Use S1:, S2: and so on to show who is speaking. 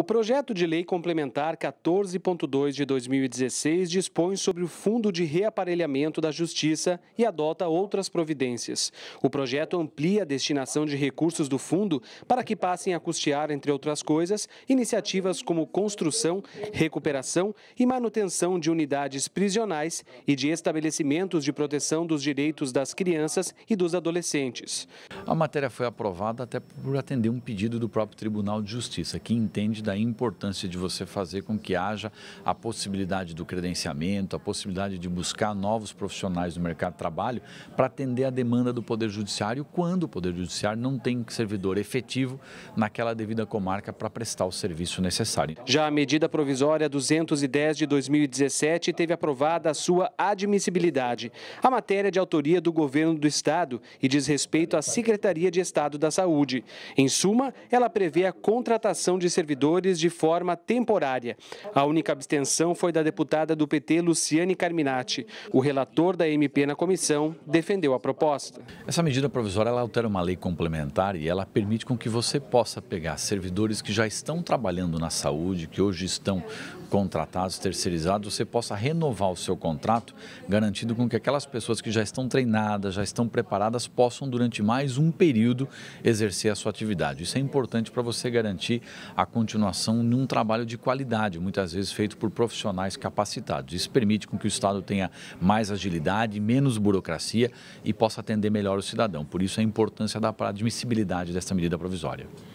S1: O projeto de lei complementar 14.2 de 2016 dispõe sobre o Fundo de Reaparelhamento da Justiça e adota outras providências. O projeto amplia a destinação de recursos do fundo para que passem a custear, entre outras coisas, iniciativas como construção, recuperação e manutenção de unidades prisionais e de estabelecimentos de proteção dos direitos das crianças e dos adolescentes. A matéria foi aprovada até por
S2: atender um pedido do próprio Tribunal de Justiça, que entende da da importância de você fazer com que haja a possibilidade do credenciamento, a possibilidade de buscar novos profissionais no mercado de trabalho para atender a demanda do Poder Judiciário quando o Poder Judiciário não tem servidor efetivo naquela devida comarca para prestar o serviço necessário.
S1: Já a medida provisória 210 de 2017 teve aprovada a sua admissibilidade. A matéria é de autoria do governo do Estado e diz respeito à Secretaria de Estado da Saúde. Em suma, ela prevê a contratação de servidores vereadores de forma temporária. A única abstenção foi da deputada do PT, Luciane Carminati. O relator da MP na comissão defendeu a proposta. Essa
S2: medida provisória ela altera uma lei complementar e ela permite com que você possa pegar servidores que já estão trabalhando na saúde, que hoje estão contratados, terceirizados, você possa renovar o seu contrato, garantindo com que aquelas pessoas que já estão treinadas, já estão preparadas, possam durante mais um período exercer a sua atividade. Isso é importante para você garantir a continuidade continuação num trabalho de qualidade, muitas vezes feito por profissionais capacitados. Isso permite com que o Estado tenha mais agilidade, menos burocracia e possa atender melhor o cidadão. Por isso a importância da admissibilidade dessa medida provisória.